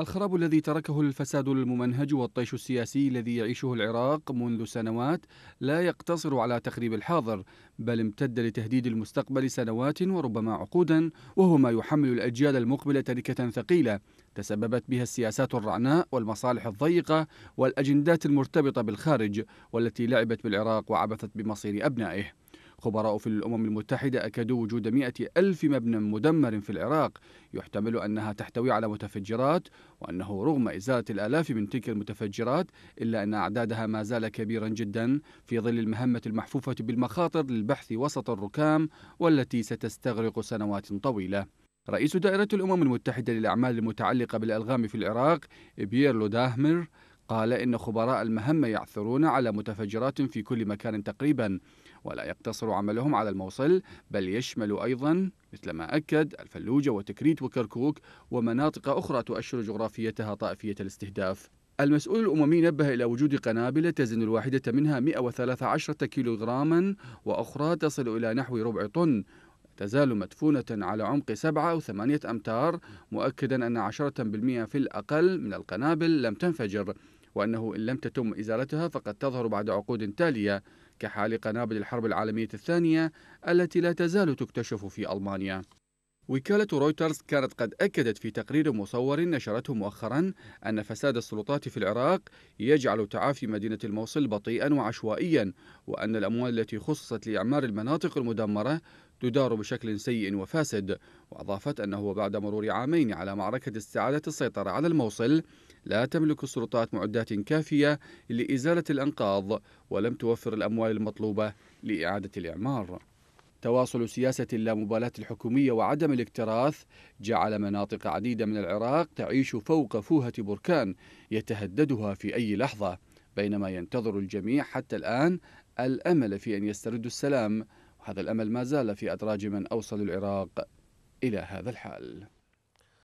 الخراب الذي تركه الفساد الممنهج والطيش السياسي الذي يعيشه العراق منذ سنوات لا يقتصر على تخريب الحاضر بل امتد لتهديد المستقبل سنوات وربما عقودا وهو ما يحمل الاجيال المقبله تركه ثقيله تسببت بها السياسات الرعناء والمصالح الضيقه والاجندات المرتبطه بالخارج والتي لعبت بالعراق وعبثت بمصير ابنائه خبراء في الأمم المتحدة أكدوا وجود مئة ألف مبنى مدمر في العراق يحتمل أنها تحتوي على متفجرات وأنه رغم إزالة الآلاف من تلك المتفجرات إلا أن أعدادها ما زال كبيرا جدا في ظل المهمة المحفوفة بالمخاطر للبحث وسط الركام والتي ستستغرق سنوات طويلة رئيس دائرة الأمم المتحدة للأعمال المتعلقة بالألغام في العراق بيير لوداهمر قال إن خبراء المهمة يعثرون على متفجرات في كل مكان تقريبا ولا يقتصر عملهم على الموصل بل يشمل أيضا مثل ما أكد الفلوجة وتكريت وكركوك ومناطق أخرى تؤشر جغرافيتها طائفية الاستهداف المسؤول الأممي نبه إلى وجود قنابل تزن الواحدة منها 113 كيلوغراما وأخرى تصل إلى نحو ربع طن تزال مدفونة على عمق سبعة أو ثمانية أمتار مؤكدا أن عشرة بالمئة في الأقل من القنابل لم تنفجر وأنه إن لم تتم إزالتها فقد تظهر بعد عقود تالية كحال قنابل الحرب العالمية الثانية التي لا تزال تكتشف في ألمانيا وكالة رويترز كانت قد أكدت في تقرير مصور نشرته مؤخرا أن فساد السلطات في العراق يجعل تعافي مدينة الموصل بطيئا وعشوائيا وأن الأموال التي خصصت لإعمار المناطق المدمرة تدار بشكل سيء وفاسد وأضافت أنه بعد مرور عامين على معركة استعادة السيطرة على الموصل لا تملك السلطات معدات كافية لإزالة الأنقاض ولم توفر الأموال المطلوبة لإعادة الإعمار تواصل سياسة اللامبالاة الحكومية وعدم الاكتراث جعل مناطق عديدة من العراق تعيش فوق فوهة بركان يتهددها في أي لحظة بينما ينتظر الجميع حتى الآن الأمل في أن يستردوا السلام وهذا الأمل ما زال في أدراج من أوصل العراق إلى هذا الحال